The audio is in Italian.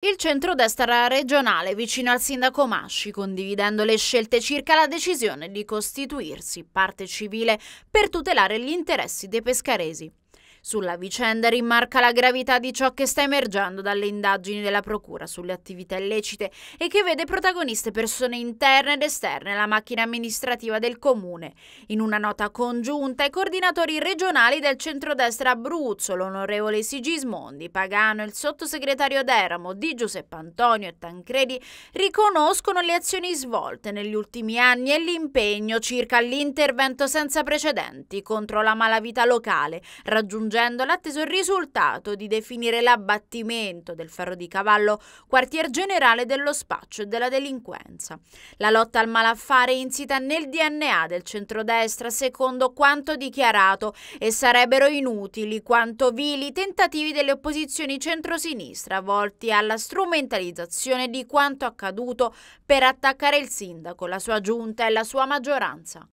Il centrodestra regionale vicino al sindaco Masci, condividendo le scelte circa la decisione di costituirsi parte civile per tutelare gli interessi dei pescaresi. Sulla vicenda rimarca la gravità di ciò che sta emergendo dalle indagini della Procura sulle attività illecite e che vede protagoniste persone interne ed esterne alla macchina amministrativa del Comune. In una nota congiunta i coordinatori regionali del centrodestra Abruzzo, l'onorevole Sigismondi, Pagano, il sottosegretario Deramo, Di Giuseppe Antonio e Tancredi riconoscono le azioni svolte negli ultimi anni e l'impegno circa l'intervento senza precedenti contro la malavita locale, raggiungendo Agendo atteso risultato di definire l'abbattimento del ferro di cavallo quartier generale dello spaccio e della delinquenza. La lotta al malaffare insita nel DNA del centrodestra secondo quanto dichiarato e sarebbero inutili quanto vili tentativi delle opposizioni centrosinistra volti alla strumentalizzazione di quanto accaduto per attaccare il sindaco, la sua giunta e la sua maggioranza.